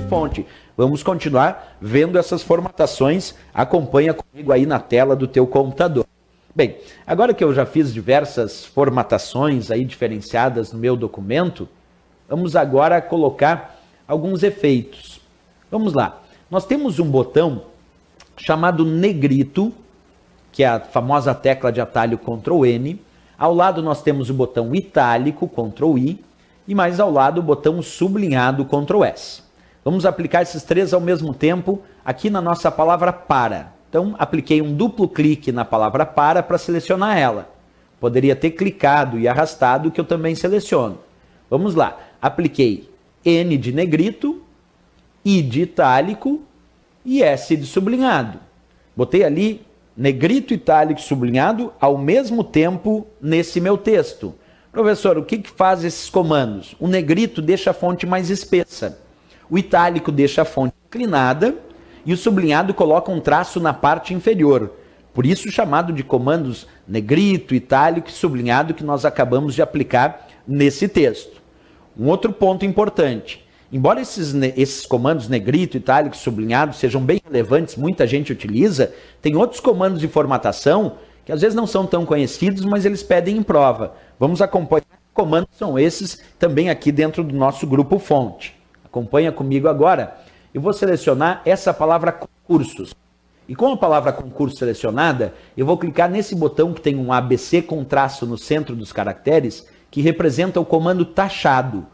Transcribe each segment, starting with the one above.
de fonte. Vamos continuar vendo essas formatações. Acompanha comigo aí na tela do teu computador. Bem, agora que eu já fiz diversas formatações aí diferenciadas no meu documento, vamos agora colocar alguns efeitos. Vamos lá. Nós temos um botão chamado negrito, que é a famosa tecla de atalho Ctrl N. Ao lado nós temos o botão itálico Ctrl I e mais ao lado o botão sublinhado Ctrl S. Vamos aplicar esses três ao mesmo tempo aqui na nossa palavra para. Então, apliquei um duplo clique na palavra para para selecionar ela. Poderia ter clicado e arrastado, que eu também seleciono. Vamos lá. Apliquei N de negrito, I de itálico e S de sublinhado. Botei ali negrito, itálico sublinhado ao mesmo tempo nesse meu texto. Professor, o que, que faz esses comandos? O negrito deixa a fonte mais espessa o itálico deixa a fonte inclinada e o sublinhado coloca um traço na parte inferior. Por isso, chamado de comandos negrito, itálico e sublinhado que nós acabamos de aplicar nesse texto. Um outro ponto importante. Embora esses, esses comandos negrito, itálico e sublinhado sejam bem relevantes, muita gente utiliza, tem outros comandos de formatação que às vezes não são tão conhecidos, mas eles pedem em prova. Vamos acompanhar que comandos são esses também aqui dentro do nosso grupo fonte. Acompanha comigo agora. Eu vou selecionar essa palavra concursos. E com a palavra concurso selecionada, eu vou clicar nesse botão que tem um ABC com traço no centro dos caracteres, que representa o comando taxado.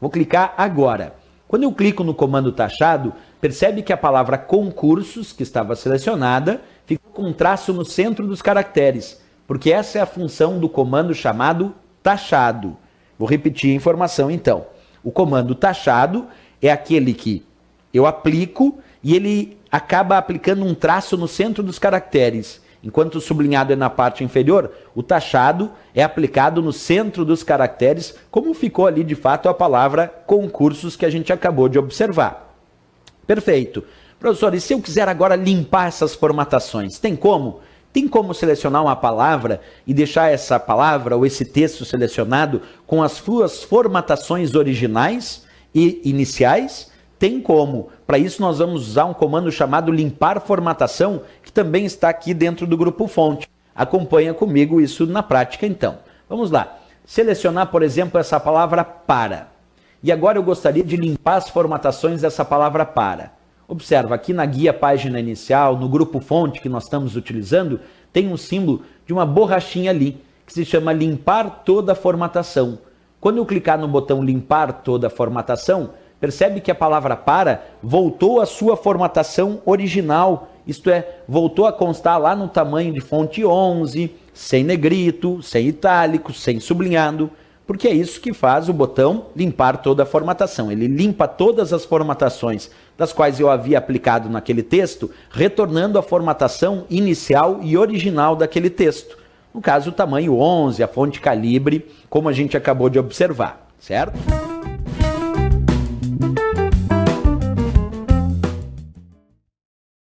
Vou clicar agora. Quando eu clico no comando taxado, percebe que a palavra concursos, que estava selecionada, ficou com um traço no centro dos caracteres, porque essa é a função do comando chamado taxado. Vou repetir a informação então. O comando taxado é aquele que eu aplico e ele acaba aplicando um traço no centro dos caracteres. Enquanto o sublinhado é na parte inferior, o taxado é aplicado no centro dos caracteres, como ficou ali de fato a palavra concursos que a gente acabou de observar. Perfeito. Professor, e se eu quiser agora limpar essas formatações, tem como? Tem como selecionar uma palavra e deixar essa palavra ou esse texto selecionado com as suas formatações originais e iniciais? Tem como. Para isso, nós vamos usar um comando chamado limpar formatação, que também está aqui dentro do grupo fonte. Acompanha comigo isso na prática, então. Vamos lá. Selecionar, por exemplo, essa palavra para. E agora eu gostaria de limpar as formatações dessa palavra para. Observa, aqui na guia página inicial, no grupo fonte que nós estamos utilizando, tem um símbolo de uma borrachinha ali, que se chama limpar toda a formatação. Quando eu clicar no botão limpar toda a formatação, percebe que a palavra para voltou à sua formatação original, isto é, voltou a constar lá no tamanho de fonte 11, sem negrito, sem itálico, sem sublinhado porque é isso que faz o botão limpar toda a formatação. Ele limpa todas as formatações das quais eu havia aplicado naquele texto, retornando a formatação inicial e original daquele texto. No caso, o tamanho 11, a fonte calibre, como a gente acabou de observar, certo?